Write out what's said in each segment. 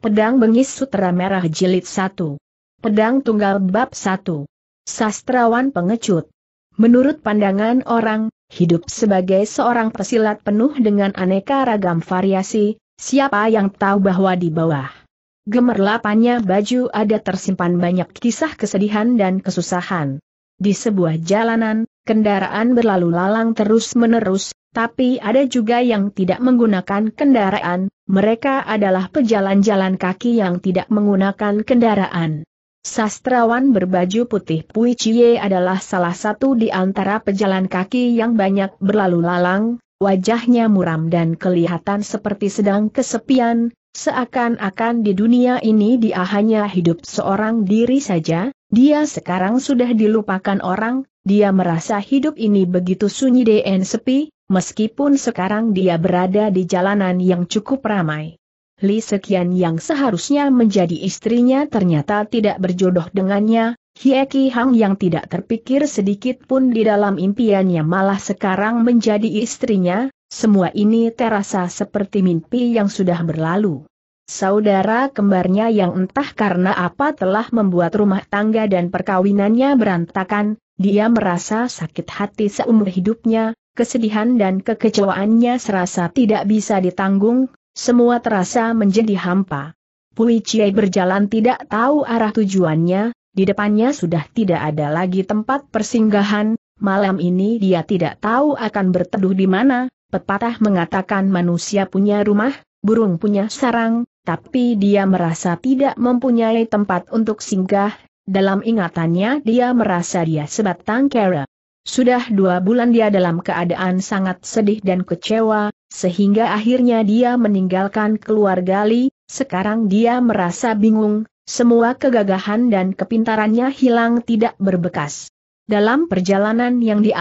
Pedang Bengis Sutra Merah Jilid 1. Pedang Tunggal Bab 1. Sastrawan Pengecut. Menurut pandangan orang, hidup sebagai seorang pesilat penuh dengan aneka ragam variasi, siapa yang tahu bahwa di bawah gemerlapannya baju ada tersimpan banyak kisah kesedihan dan kesusahan. Di sebuah jalanan, kendaraan berlalu lalang terus-menerus, tapi ada juga yang tidak menggunakan kendaraan, mereka adalah pejalan-jalan kaki yang tidak menggunakan kendaraan. Sastrawan berbaju putih Pui Chie adalah salah satu di antara pejalan kaki yang banyak berlalu lalang, wajahnya muram dan kelihatan seperti sedang kesepian, seakan-akan di dunia ini dia hanya hidup seorang diri saja, dia sekarang sudah dilupakan orang, dia merasa hidup ini begitu sunyi dan sepi, meskipun sekarang dia berada di jalanan yang cukup ramai. Li Sekian yang seharusnya menjadi istrinya ternyata tidak berjodoh dengannya, Ki Hang yang tidak terpikir sedikit pun di dalam impiannya malah sekarang menjadi istrinya, semua ini terasa seperti mimpi yang sudah berlalu. Saudara kembarnya yang entah karena apa telah membuat rumah tangga dan perkawinannya berantakan, dia merasa sakit hati seumur hidupnya, kesedihan dan kekecewaannya serasa tidak bisa ditanggung, semua terasa menjadi hampa. Pui Chie berjalan tidak tahu arah tujuannya, di depannya sudah tidak ada lagi tempat persinggahan, malam ini dia tidak tahu akan berteduh di mana, pepatah mengatakan manusia punya rumah, burung punya sarang, tapi dia merasa tidak mempunyai tempat untuk singgah, dalam ingatannya dia merasa dia sebatang kera. Sudah dua bulan dia dalam keadaan sangat sedih dan kecewa, sehingga akhirnya dia meninggalkan keluarga Li, sekarang dia merasa bingung, semua kegagahan dan kepintarannya hilang tidak berbekas. Dalam perjalanan yang dia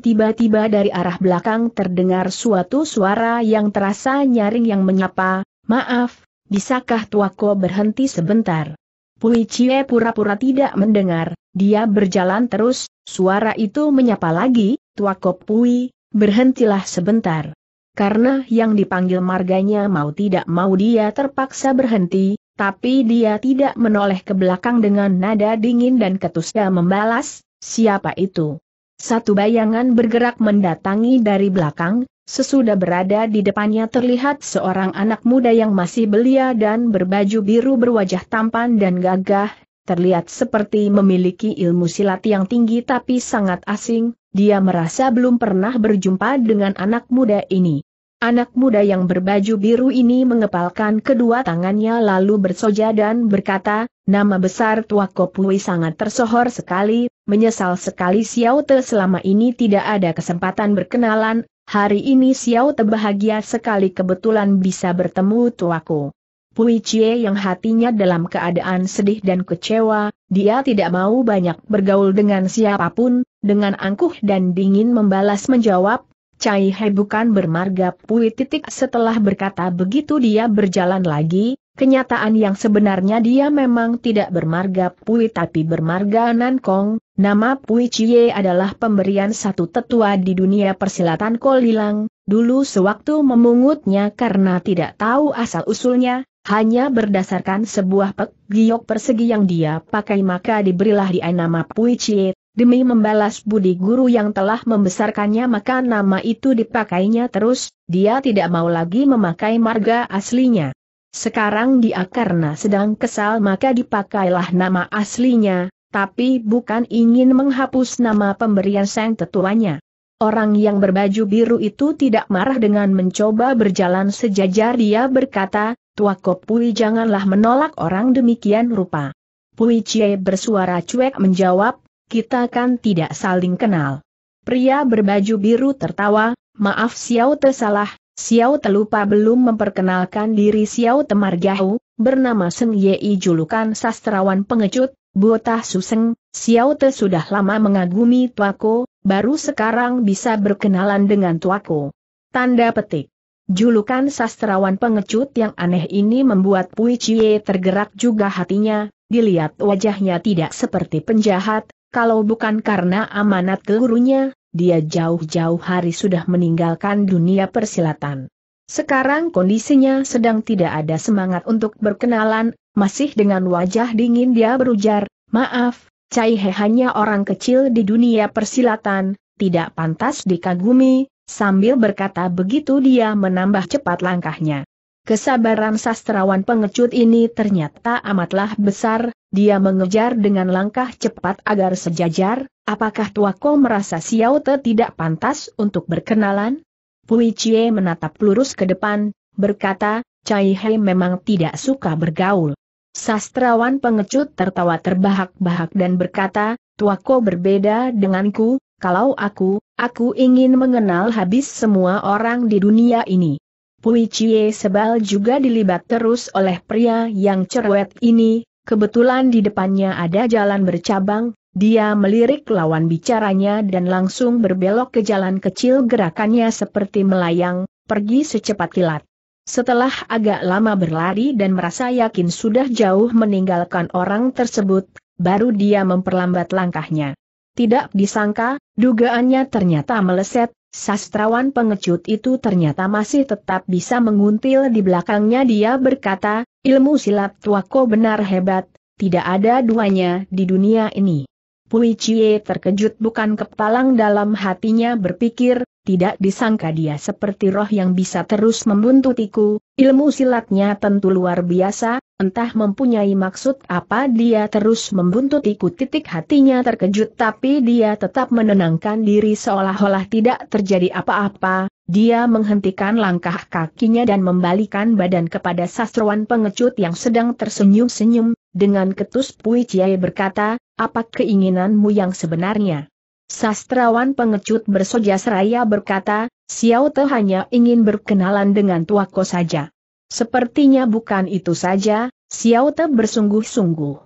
tiba-tiba dari arah belakang terdengar suatu suara yang terasa nyaring yang menyapa, maaf, bisakah tuako berhenti sebentar? Pui Cie pura-pura tidak mendengar, dia berjalan terus, suara itu menyapa lagi, Tua Pui, berhentilah sebentar. Karena yang dipanggil marganya mau tidak mau dia terpaksa berhenti, tapi dia tidak menoleh ke belakang dengan nada dingin dan ketusnya membalas, siapa itu? Satu bayangan bergerak mendatangi dari belakang, sesudah berada di depannya terlihat seorang anak muda yang masih belia dan berbaju biru berwajah tampan dan gagah, terlihat seperti memiliki ilmu silat yang tinggi tapi sangat asing, dia merasa belum pernah berjumpa dengan anak muda ini. Anak muda yang berbaju biru ini mengepalkan kedua tangannya lalu bersoja dan berkata, nama besar Tua Kopui sangat tersohor sekali, menyesal sekali Xiao Te selama ini tidak ada kesempatan berkenalan, hari ini Xiao Te bahagia sekali kebetulan bisa bertemu tuaku. Pui Cie yang hatinya dalam keadaan sedih dan kecewa, dia tidak mau banyak bergaul dengan siapapun, dengan angkuh dan dingin membalas menjawab, Cai He bukan bermarga Pui titik setelah berkata begitu dia berjalan lagi, kenyataan yang sebenarnya dia memang tidak bermarga Pui tapi bermarga Nankong, nama Pui Cie adalah pemberian satu tetua di dunia persilatan Kolilang, dulu sewaktu memungutnya karena tidak tahu asal-usulnya, hanya berdasarkan sebuah pek giok persegi yang dia pakai maka diberilah dia nama Pui Chie, demi membalas budi guru yang telah membesarkannya maka nama itu dipakainya terus, dia tidak mau lagi memakai marga aslinya. Sekarang dia karena sedang kesal maka dipakailah nama aslinya, tapi bukan ingin menghapus nama pemberian sang tetuanya. Orang yang berbaju biru itu tidak marah dengan mencoba berjalan sejajar dia berkata, Tuako Pui janganlah menolak orang demikian rupa. Pui Cie bersuara cuek menjawab, kita kan tidak saling kenal. Pria berbaju biru tertawa, maaf Xiao Te salah, Xiao Te lupa belum memperkenalkan diri Xiao Te Margahu, bernama Seng Yei julukan sastrawan pengecut, Buotah Suseng, Xiao Te sudah lama mengagumi Tuako, baru sekarang bisa berkenalan dengan Tuako. Tanda petik. Julukan sastrawan pengecut yang aneh ini membuat Pui Cie tergerak juga hatinya, dilihat wajahnya tidak seperti penjahat, kalau bukan karena amanat gurunya, dia jauh-jauh hari sudah meninggalkan dunia persilatan. Sekarang kondisinya sedang tidak ada semangat untuk berkenalan, masih dengan wajah dingin dia berujar, maaf, Cai He hanya orang kecil di dunia persilatan, tidak pantas dikagumi, Sambil berkata begitu dia menambah cepat langkahnya. Kesabaran sastrawan pengecut ini ternyata amatlah besar, dia mengejar dengan langkah cepat agar sejajar, apakah Tuako merasa Xiao Te tidak pantas untuk berkenalan? Pui Chie menatap lurus ke depan, berkata, Cai Hei memang tidak suka bergaul. Sastrawan pengecut tertawa terbahak-bahak dan berkata, Tuako berbeda denganku, kalau aku, Aku ingin mengenal habis semua orang di dunia ini. Pui Chie Sebal juga dilibat terus oleh pria yang cerewet ini, kebetulan di depannya ada jalan bercabang, dia melirik lawan bicaranya dan langsung berbelok ke jalan kecil gerakannya seperti melayang, pergi secepat kilat. Setelah agak lama berlari dan merasa yakin sudah jauh meninggalkan orang tersebut, baru dia memperlambat langkahnya. Tidak disangka, dugaannya ternyata meleset, sastrawan pengecut itu ternyata masih tetap bisa menguntil di belakangnya dia berkata, ilmu silat tuako benar hebat, tidak ada duanya di dunia ini. Pui Chie terkejut bukan kepalang dalam hatinya berpikir, tidak disangka dia seperti roh yang bisa terus membuntutiku, Ilmu silatnya tentu luar biasa, entah mempunyai maksud apa dia terus membuntut ikut titik hatinya terkejut tapi dia tetap menenangkan diri seolah-olah tidak terjadi apa-apa, dia menghentikan langkah kakinya dan membalikan badan kepada sastrawan pengecut yang sedang tersenyum-senyum, dengan ketus Pui Chiai berkata, apa keinginanmu yang sebenarnya? Sastrawan pengecut bersoja seraya berkata, Xiao Te hanya ingin berkenalan dengan tuako saja. Sepertinya bukan itu saja, Xiao Te bersungguh-sungguh.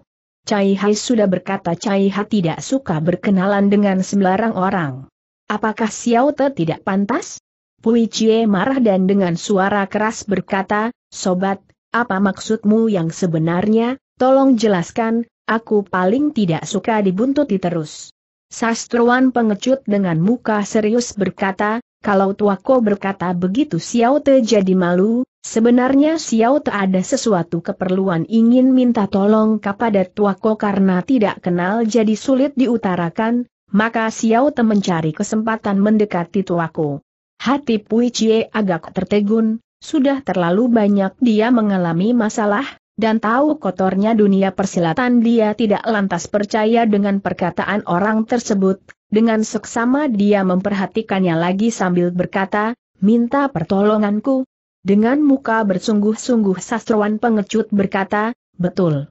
Cai Hai sudah berkata Cai Hai tidak suka berkenalan dengan sembarang orang. Apakah Xiao Te tidak pantas? Pui Chie marah dan dengan suara keras berkata, Sobat, apa maksudmu yang sebenarnya, tolong jelaskan, aku paling tidak suka dibuntuti terus. Sastruan pengecut dengan muka serius berkata, kalau tuako berkata begitu Xiao Te jadi malu, sebenarnya Xiao Te ada sesuatu keperluan ingin minta tolong kepada tuako karena tidak kenal jadi sulit diutarakan, maka Xiao Te mencari kesempatan mendekati tuako. Hati Pui Cie agak tertegun, sudah terlalu banyak dia mengalami masalah, dan tahu kotornya dunia persilatan dia tidak lantas percaya dengan perkataan orang tersebut, dengan seksama dia memperhatikannya lagi sambil berkata, minta pertolonganku. Dengan muka bersungguh-sungguh sastrawan pengecut berkata, betul.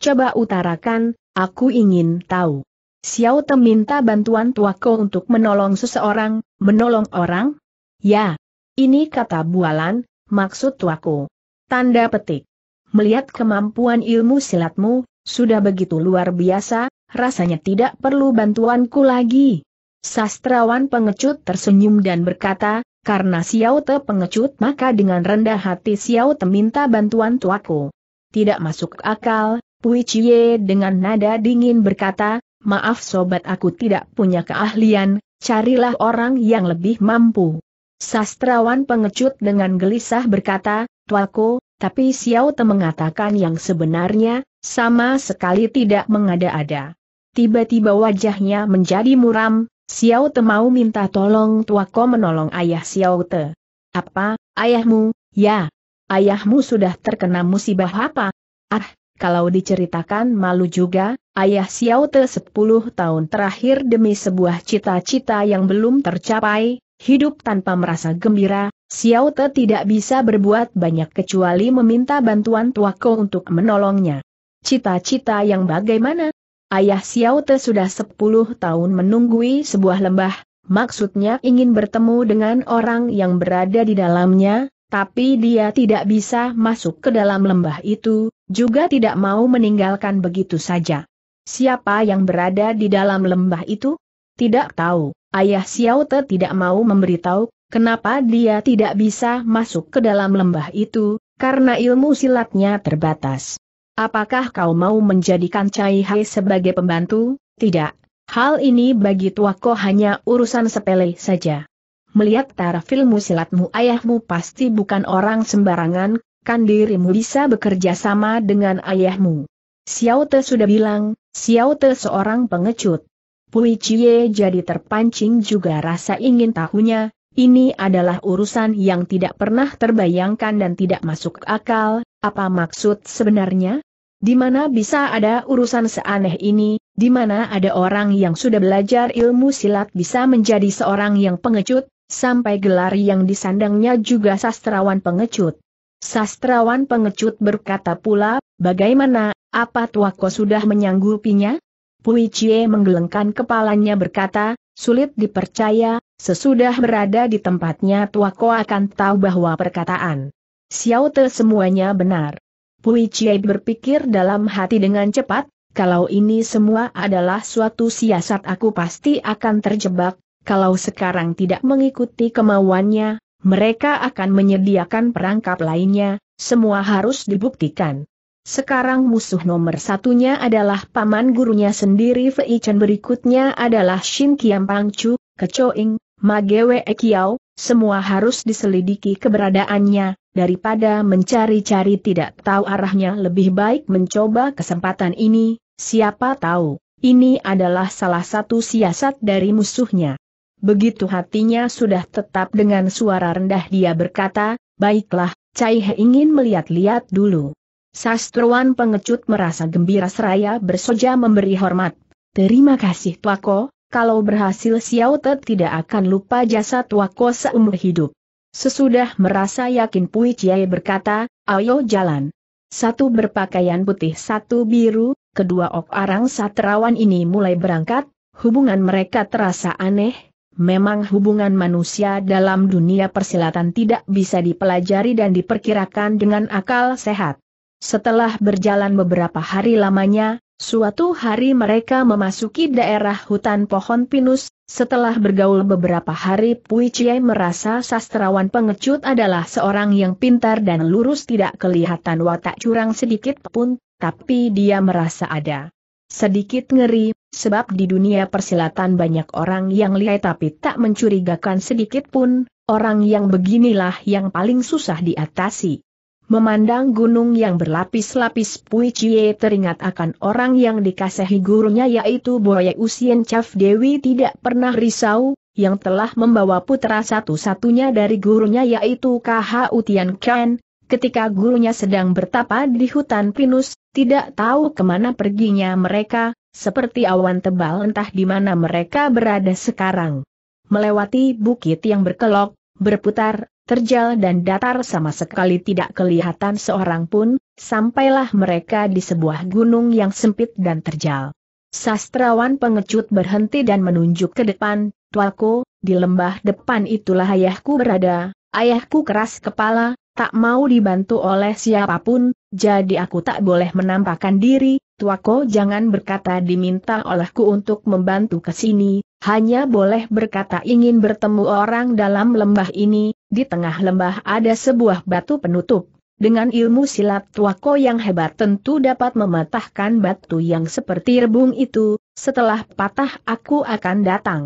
Coba utarakan, aku ingin tahu. Xiao Te minta bantuan tuaku untuk menolong seseorang, menolong orang? Ya. Ini kata bualan, maksud tuaku. Tanda petik. Melihat kemampuan ilmu silatmu, sudah begitu luar biasa, rasanya tidak perlu bantuanku lagi. Sastrawan pengecut tersenyum dan berkata, karena Xiao Te pengecut maka dengan rendah hati Xiao Te minta bantuan tuaku. Tidak masuk akal, Pui Chie dengan nada dingin berkata, maaf sobat aku tidak punya keahlian, carilah orang yang lebih mampu. Sastrawan pengecut dengan gelisah berkata, Tuaku, tapi Xiao Te mengatakan yang sebenarnya, sama sekali tidak mengada-ada. Tiba-tiba wajahnya menjadi muram, Xiao Te mau minta tolong tuako menolong ayah Xiao Te. Apa, ayahmu, ya, ayahmu sudah terkena musibah apa? Ah, kalau diceritakan malu juga, ayah Xiao Te 10 tahun terakhir demi sebuah cita-cita yang belum tercapai, hidup tanpa merasa gembira, Xiao Te tidak bisa berbuat banyak kecuali meminta bantuan Tuako untuk menolongnya. Cita-cita yang bagaimana? Ayah Xiao Te sudah 10 tahun menunggui sebuah lembah, maksudnya ingin bertemu dengan orang yang berada di dalamnya, tapi dia tidak bisa masuk ke dalam lembah itu, juga tidak mau meninggalkan begitu saja. Siapa yang berada di dalam lembah itu? Tidak tahu, ayah Xiao Te tidak mau memberitahu Kenapa dia tidak bisa masuk ke dalam lembah itu, karena ilmu silatnya terbatas. Apakah kau mau menjadikan Cai Hai sebagai pembantu? Tidak. Hal ini bagi tuaku hanya urusan sepele saja. Melihat taraf ilmu silatmu ayahmu pasti bukan orang sembarangan, kan dirimu bisa bekerja sama dengan ayahmu. Xiao Te sudah bilang, Xiao Te seorang pengecut. Pui Chie jadi terpancing juga rasa ingin tahunya, ini adalah urusan yang tidak pernah terbayangkan dan tidak masuk akal, apa maksud sebenarnya? Di mana bisa ada urusan seaneh ini, di mana ada orang yang sudah belajar ilmu silat bisa menjadi seorang yang pengecut, sampai gelar yang disandangnya juga sastrawan pengecut. Sastrawan pengecut berkata pula, bagaimana, apa tuako sudah menyanggupinya? Pui Chie menggelengkan kepalanya berkata, Sulit dipercaya, sesudah berada di tempatnya Tuako akan tahu bahwa perkataan Xiao Te semuanya benar. Pui Chiai berpikir dalam hati dengan cepat, kalau ini semua adalah suatu siasat aku pasti akan terjebak, kalau sekarang tidak mengikuti kemauannya, mereka akan menyediakan perangkap lainnya, semua harus dibuktikan. Sekarang musuh nomor satunya adalah paman gurunya sendiri Fei Chen berikutnya adalah Shin Kiam Ge Kecoing, Magewe Ekiao, semua harus diselidiki keberadaannya, daripada mencari-cari tidak tahu arahnya lebih baik mencoba kesempatan ini, siapa tahu, ini adalah salah satu siasat dari musuhnya. Begitu hatinya sudah tetap dengan suara rendah dia berkata, baiklah, Cai He ingin melihat-lihat dulu. Sastrawan pengecut merasa gembira seraya bersoja memberi hormat. Terima kasih Tuako, kalau berhasil Xiao Te tidak akan lupa jasa Tuako seumur hidup. Sesudah merasa yakin Pui Chiai berkata, ayo jalan. Satu berpakaian putih satu biru, kedua ok arang satrawan ini mulai berangkat, hubungan mereka terasa aneh, memang hubungan manusia dalam dunia persilatan tidak bisa dipelajari dan diperkirakan dengan akal sehat. Setelah berjalan beberapa hari lamanya, suatu hari mereka memasuki daerah hutan pohon pinus, setelah bergaul beberapa hari Pui Chie merasa sastrawan pengecut adalah seorang yang pintar dan lurus tidak kelihatan watak curang sedikit pun, tapi dia merasa ada sedikit ngeri, sebab di dunia persilatan banyak orang yang lihai tapi tak mencurigakan sedikit pun, orang yang beginilah yang paling susah diatasi. Memandang gunung yang berlapis-lapis Pui Chie teringat akan orang yang dikasihi gurunya yaitu Boye Usien Chaf Dewi tidak pernah risau, yang telah membawa putra satu-satunya dari gurunya yaitu KH Utian Ken, ketika gurunya sedang bertapa di hutan pinus, tidak tahu kemana perginya mereka, seperti awan tebal entah di mana mereka berada sekarang. Melewati bukit yang berkelok, berputar, terjal dan datar sama sekali tidak kelihatan seorang pun, sampailah mereka di sebuah gunung yang sempit dan terjal. Sastrawan pengecut berhenti dan menunjuk ke depan, Tuaku, di lembah depan itulah ayahku berada, ayahku keras kepala, tak mau dibantu oleh siapapun, jadi aku tak boleh menampakkan diri, Tuako jangan berkata diminta olehku untuk membantu ke sini, hanya boleh berkata ingin bertemu orang dalam lembah ini, di tengah lembah ada sebuah batu penutup. Dengan ilmu silat tuako yang hebat tentu dapat mematahkan batu yang seperti rebung itu, setelah patah aku akan datang.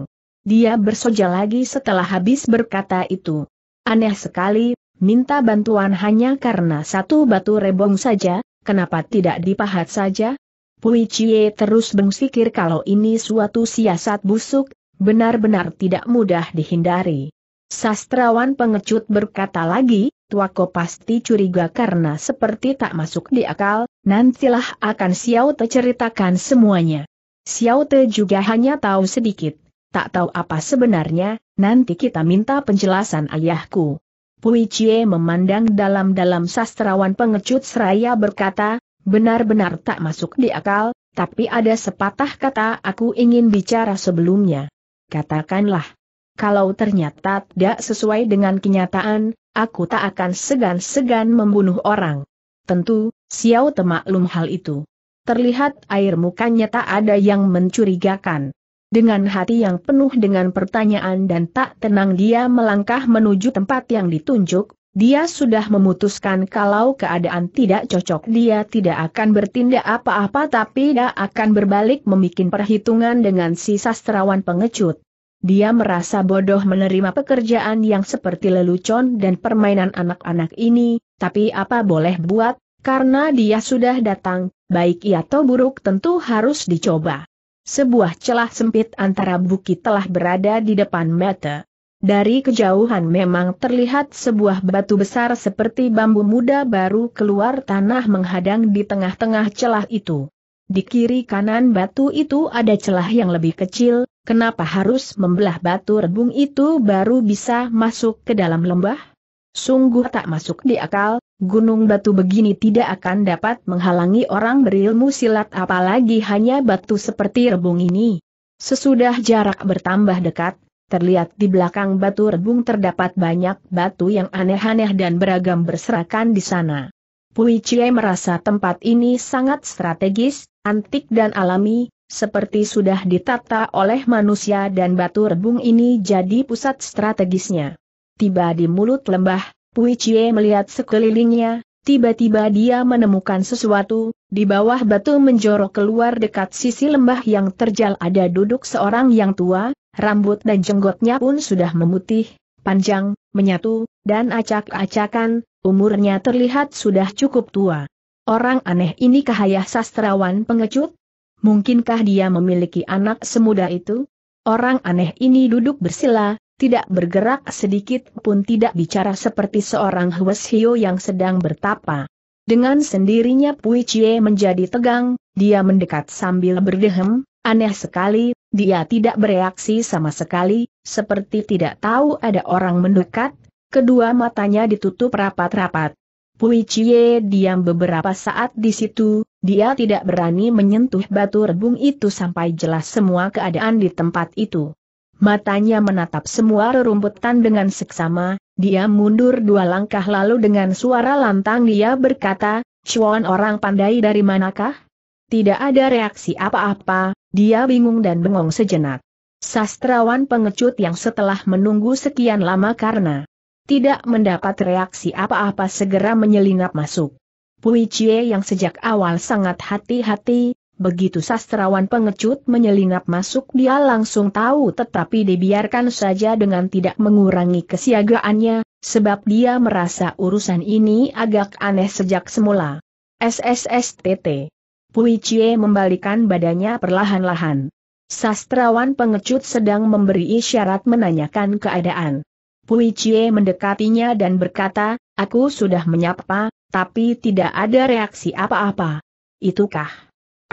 Dia bersoja lagi setelah habis berkata itu. Aneh sekali, minta bantuan hanya karena satu batu rebung saja, kenapa tidak dipahat saja? Pui Chie terus berpikir kalau ini suatu siasat busuk, benar-benar tidak mudah dihindari. Sastrawan pengecut berkata lagi, tuako pasti curiga karena seperti tak masuk di akal, nantilah akan Xiao Te ceritakan semuanya. Xiao Te juga hanya tahu sedikit, tak tahu apa sebenarnya, nanti kita minta penjelasan ayahku. Pui Chie memandang dalam-dalam sastrawan pengecut seraya berkata, benar-benar tak masuk di akal, tapi ada sepatah kata aku ingin bicara sebelumnya. Katakanlah kalau ternyata tidak sesuai dengan kenyataan, aku tak akan segan-segan membunuh orang. Tentu, Xiao temaklum hal itu. Terlihat air mukanya tak ada yang mencurigakan. Dengan hati yang penuh dengan pertanyaan dan tak tenang dia melangkah menuju tempat yang ditunjuk, dia sudah memutuskan kalau keadaan tidak cocok dia tidak akan bertindak apa-apa tapi dia akan berbalik membuat perhitungan dengan si sastrawan pengecut. Dia merasa bodoh menerima pekerjaan yang seperti lelucon dan permainan anak-anak ini, tapi apa boleh buat, karena dia sudah datang, baik ia atau buruk tentu harus dicoba. Sebuah celah sempit antara bukit telah berada di depan mata. Dari kejauhan memang terlihat sebuah batu besar seperti bambu muda baru keluar tanah menghadang di tengah-tengah celah itu. Di kiri kanan batu itu ada celah yang lebih kecil, Kenapa harus membelah batu rebung itu baru bisa masuk ke dalam lembah? Sungguh tak masuk di akal, gunung batu begini tidak akan dapat menghalangi orang berilmu silat apalagi hanya batu seperti rebung ini. Sesudah jarak bertambah dekat, Terlihat di belakang batu rebung terdapat banyak batu yang aneh-aneh dan beragam berserakan di sana. Pui Chie merasa tempat ini sangat strategis, antik dan alami, seperti sudah ditata oleh manusia dan batu rebung ini jadi pusat strategisnya. Tiba di mulut lembah, Pui Chie melihat sekelilingnya, tiba-tiba dia menemukan sesuatu, di bawah batu menjorok keluar dekat sisi lembah yang terjal ada duduk seorang yang tua, rambut dan jenggotnya pun sudah memutih, panjang, menyatu, dan acak-acakan, umurnya terlihat sudah cukup tua. Orang aneh ini kahayah sastrawan pengecut, mungkinkah dia memiliki anak semuda itu? Orang aneh ini duduk bersila, tidak bergerak sedikit pun tidak bicara seperti seorang Hwes Hio yang sedang bertapa. Dengan sendirinya Pui Chie menjadi tegang, dia mendekat sambil berdehem, aneh sekali, dia tidak bereaksi sama sekali, seperti tidak tahu ada orang mendekat, kedua matanya ditutup rapat-rapat. Pui Chie diam beberapa saat di situ, dia tidak berani menyentuh batu rebung itu sampai jelas semua keadaan di tempat itu. Matanya menatap semua rerumputan dengan seksama, dia mundur dua langkah lalu dengan suara lantang dia berkata, Cuan orang pandai dari manakah? Tidak ada reaksi apa-apa, dia bingung dan bengong sejenak. Sastrawan pengecut yang setelah menunggu sekian lama karena tidak mendapat reaksi apa-apa segera menyelinap masuk. Pui Cie yang sejak awal sangat hati-hati, begitu sastrawan pengecut menyelinap masuk dia langsung tahu tetapi dibiarkan saja dengan tidak mengurangi kesiagaannya, sebab dia merasa urusan ini agak aneh sejak semula. SSSTT. Pui Cie membalikan badannya perlahan-lahan. Sastrawan pengecut sedang memberi isyarat menanyakan keadaan. Pui Cie mendekatinya dan berkata, aku sudah menyapa, tapi tidak ada reaksi apa-apa. Itukah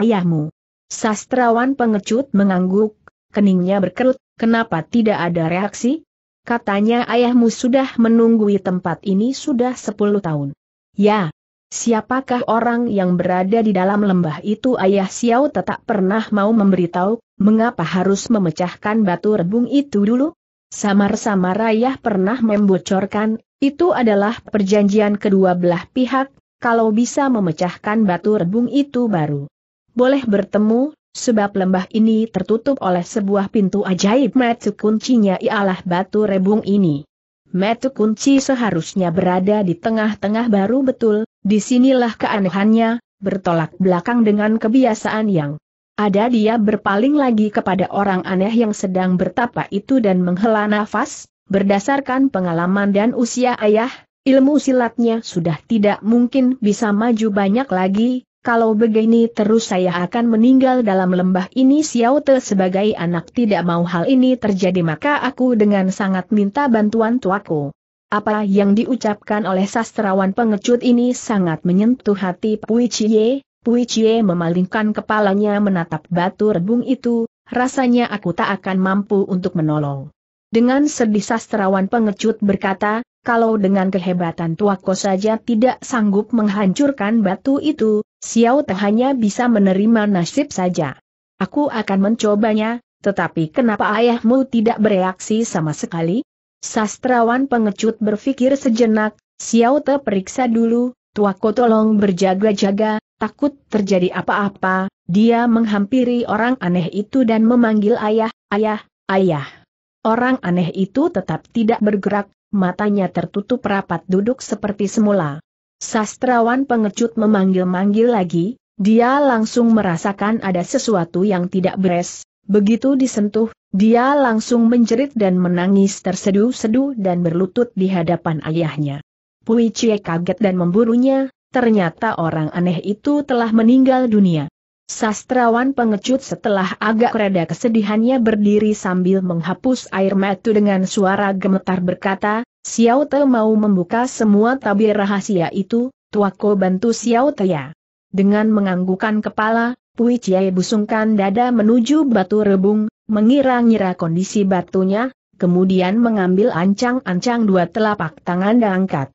ayahmu? Sastrawan pengecut mengangguk, keningnya berkerut, kenapa tidak ada reaksi? Katanya ayahmu sudah menunggui tempat ini sudah 10 tahun. Ya, siapakah orang yang berada di dalam lembah itu ayah Xiao tetap pernah mau memberitahu, mengapa harus memecahkan batu rebung itu dulu? Samar-samar ayah pernah membocorkan, itu adalah perjanjian kedua belah pihak, kalau bisa memecahkan batu rebung itu baru. Boleh bertemu, sebab lembah ini tertutup oleh sebuah pintu ajaib metu kuncinya ialah batu rebung ini. Metu kunci seharusnya berada di tengah-tengah baru betul, disinilah keanehannya, bertolak belakang dengan kebiasaan yang ada dia berpaling lagi kepada orang aneh yang sedang bertapa itu dan menghela nafas, Berdasarkan pengalaman dan usia ayah, ilmu silatnya sudah tidak mungkin bisa maju banyak lagi, kalau begini terus saya akan meninggal dalam lembah ini Xiao Te sebagai anak tidak mau hal ini terjadi maka aku dengan sangat minta bantuan tuaku. Apa yang diucapkan oleh sastrawan pengecut ini sangat menyentuh hati Pui Chie, Pui Chie memalingkan kepalanya menatap batu rebung itu, rasanya aku tak akan mampu untuk menolong. Dengan sedih sastrawan pengecut berkata, kalau dengan kehebatan tuaku saja tidak sanggup menghancurkan batu itu, Xiao Te hanya bisa menerima nasib saja. Aku akan mencobanya, tetapi kenapa ayahmu tidak bereaksi sama sekali? Sastrawan pengecut berpikir sejenak, Xiao Te periksa dulu, tuaku tolong berjaga-jaga, takut terjadi apa-apa, dia menghampiri orang aneh itu dan memanggil ayah, ayah, ayah. Orang aneh itu tetap tidak bergerak, matanya tertutup rapat duduk seperti semula. Sastrawan pengecut memanggil-manggil lagi, dia langsung merasakan ada sesuatu yang tidak beres, begitu disentuh, dia langsung menjerit dan menangis tersedu-sedu dan berlutut di hadapan ayahnya. Pui Cie kaget dan memburunya, ternyata orang aneh itu telah meninggal dunia. Sastrawan pengecut setelah agak reda kesedihannya berdiri sambil menghapus air mata dengan suara gemetar berkata, Xiao Te mau membuka semua tabir rahasia itu, tuako bantu Xiao Te ya. Dengan menganggukkan kepala, Pui Chiai busungkan dada menuju batu rebung, mengira-ngira kondisi batunya, kemudian mengambil ancang-ancang dua telapak tangan dan angkat.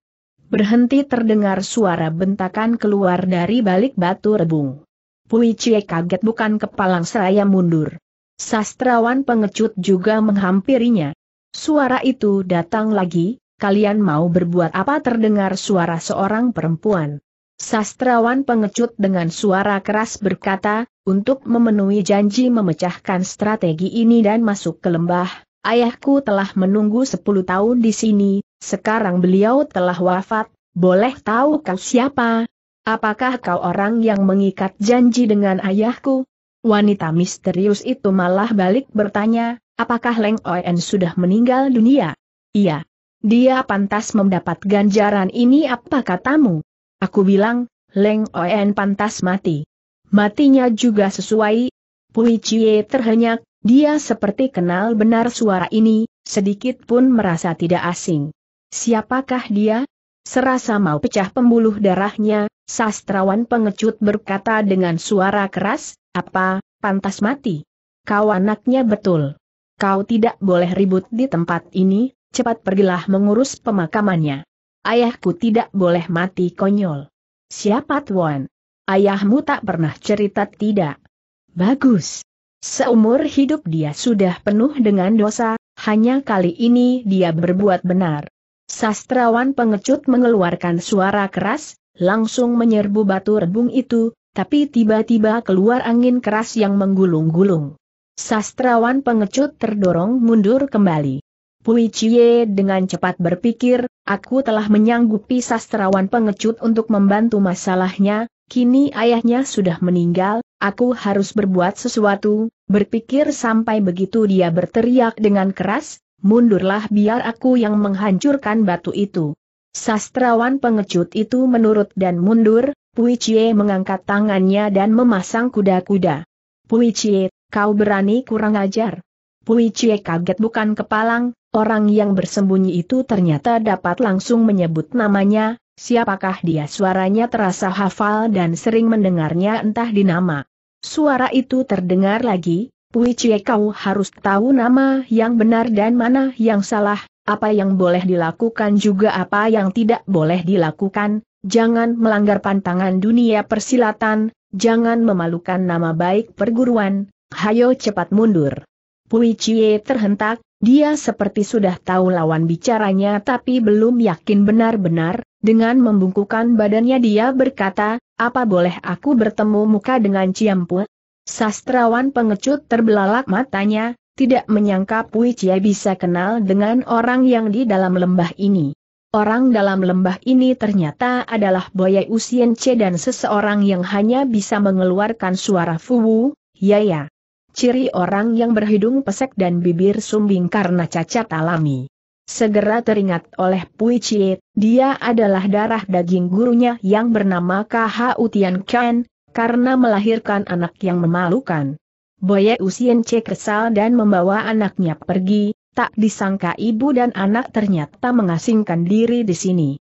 Berhenti terdengar suara bentakan keluar dari balik batu rebung. Pui Cie kaget bukan kepalang seraya mundur. Sastrawan pengecut juga menghampirinya. Suara itu datang lagi, kalian mau berbuat apa terdengar suara seorang perempuan. Sastrawan pengecut dengan suara keras berkata, untuk memenuhi janji memecahkan strategi ini dan masuk ke lembah, ayahku telah menunggu 10 tahun di sini, sekarang beliau telah wafat, boleh tahu kau siapa, Apakah kau orang yang mengikat janji dengan ayahku? Wanita misterius itu malah balik bertanya, apakah Leng Oen sudah meninggal dunia? Iya. Dia pantas mendapat ganjaran ini apa katamu? Aku bilang, Leng Oen pantas mati. Matinya juga sesuai. Pui Chie terhenyak, dia seperti kenal benar suara ini, sedikit pun merasa tidak asing. Siapakah dia? Serasa mau pecah pembuluh darahnya, sastrawan pengecut berkata dengan suara keras, apa, pantas mati? Kau anaknya betul. Kau tidak boleh ribut di tempat ini, cepat pergilah mengurus pemakamannya. Ayahku tidak boleh mati konyol. Siapa tuan? Ayahmu tak pernah cerita tidak? Bagus. Seumur hidup dia sudah penuh dengan dosa, hanya kali ini dia berbuat benar. Sastrawan pengecut mengeluarkan suara keras, langsung menyerbu batu rebung itu, tapi tiba-tiba keluar angin keras yang menggulung-gulung. Sastrawan pengecut terdorong mundur kembali. Pui Chie dengan cepat berpikir, aku telah menyanggupi sastrawan pengecut untuk membantu masalahnya, kini ayahnya sudah meninggal, aku harus berbuat sesuatu, berpikir sampai begitu dia berteriak dengan keras, mundurlah biar aku yang menghancurkan batu itu. Sastrawan pengecut itu menurut dan mundur, Pui Chie mengangkat tangannya dan memasang kuda-kuda. Pui Chie, kau berani kurang ajar. Pui Chie kaget bukan kepalang, orang yang bersembunyi itu ternyata dapat langsung menyebut namanya, siapakah dia suaranya terasa hafal dan sering mendengarnya entah di nama. Suara itu terdengar lagi, Pui Cie kau harus tahu nama yang benar dan mana yang salah, apa yang boleh dilakukan juga apa yang tidak boleh dilakukan, jangan melanggar pantangan dunia persilatan, jangan memalukan nama baik perguruan, hayo cepat mundur. Pui Cie terhentak, dia seperti sudah tahu lawan bicaranya tapi belum yakin benar-benar, dengan membungkukan badannya dia berkata, apa boleh aku bertemu muka dengan Ciampu? Sastrawan pengecut terbelalak matanya, tidak menyangka Pui Cia bisa kenal dengan orang yang di dalam lembah ini. Orang dalam lembah ini ternyata adalah Boyai Usien C dan seseorang yang hanya bisa mengeluarkan suara fuwu, ya ya. Ciri orang yang berhidung pesek dan bibir sumbing karena cacat alami. Segera teringat oleh Pui Cie, dia adalah darah daging gurunya yang bernama KH Utian Ken, karena melahirkan anak yang memalukan. Boye Usien Che kesal dan membawa anaknya pergi, tak disangka ibu dan anak ternyata mengasingkan diri di sini.